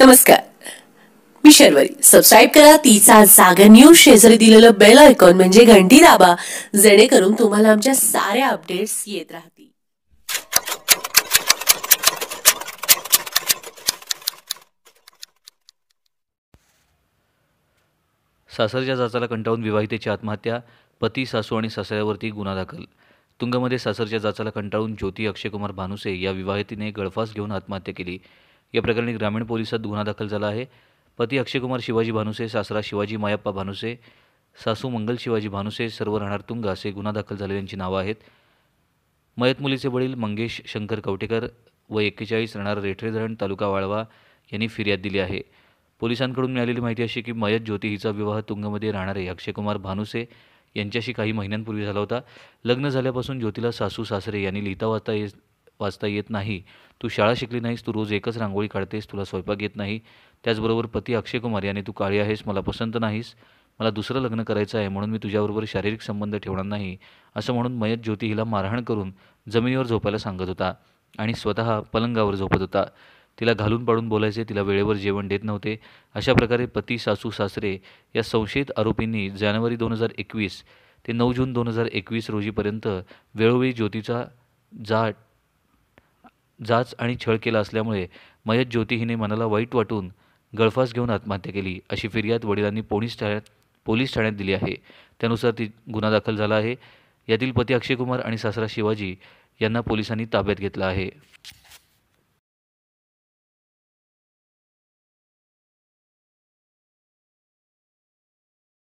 नमस्कार मी शर्वरी सबस्क्राईब करा तिचा सागर न्यूज शेजारी दिलेलं बेल आयकॉन म्हणजे घंटी दाबा जेणेकरून तुम्हाला आमच्या साऱ्या अपडेट्स येत राहतील सासरच्या जाचाला कंटाळून विवाहितेची आत्महत्या पती सासू आणि सासऱ्यावरती गुन्हा दाखल तुंगमध्ये सासरच्या जाचाला कंटाळून ज्योती अक्षयकुमार भानुसे या विवाहितीने गळफास घेऊन आत्महत्या केली या प्रकरणी ग्रामीण पोलिसात गुन्हा दाखल झाला आहे पती अक्षयकुमार शिवाजी भानुसे सासरा शिवाजी मायाप्पा भानुसे सासू मंगल शिवाजी भानुसे सर्व राहणार तुंग असे गुन्हा दाखल झालेल्यांची नावं आहेत मयत मुलीचे वडील मंगेश शंकर कवटेकर व एक्केचाळीस राहणार रेठरे धरण तालुका वाळवा यांनी फिर्याद दिली आहे पोलिसांकडून मिळालेली माहिती अशी की मयत ज्योती हिचा विवाह तुंगमध्ये राहणारे अक्षयकुमार भानुसे यांच्याशी काही महिन्यांपूर्वी झाला होता लग्न झाल्यापासून ज्योतीला सासू सासरे यांनी लिहिता वाचता येत वाचता येत नाही तू शाळा शिकली नाहीस तू रोज एकच रांगोळी काढतेस तुला स्वयंपाक येत नाही त्याचबरोबर पती अक्षय कुमार याने तू काळी आहेस मला पसंत नाहीस मला दुसरं लग्न करायचं आहे म्हणून मी तुझ्याबरोबर शारीरिक संबंध ठेवणार नाही असं म्हणून मयत ज्योती हिला मारहाण करून जमिनीवर झोपायला सांगत होता आणि स्वतः पलंगावर झोपत होता तिला घालून पाडून बोलायचे तिला वेळेवर जेवण देत नव्हते अशा प्रकारे पती सासू सासरे या संशयित आरोपींनी जानेवारी दोन हजार एकवीस ते नऊ जून दोन हजार एकवीस रोजीपर्यंत वेळोवेळी ज्योतीचा जाट जाच आणि छळ केला असल्यामुळे मयत ज्योती हिने मनाला वाईट वाटून गळफास घेऊन आत्महत्या केली अशी फिर्याद वडिलांनी पोलीस ठाण्यात पोलीस ठाण्यात दिली आहे त्यानुसार ती गुन्हा दाखल झाला आहे यातील पती अक्षय कुमार आणि सासरा शिवाजी यांना पोलिसांनी ताब्यात घेतला आहे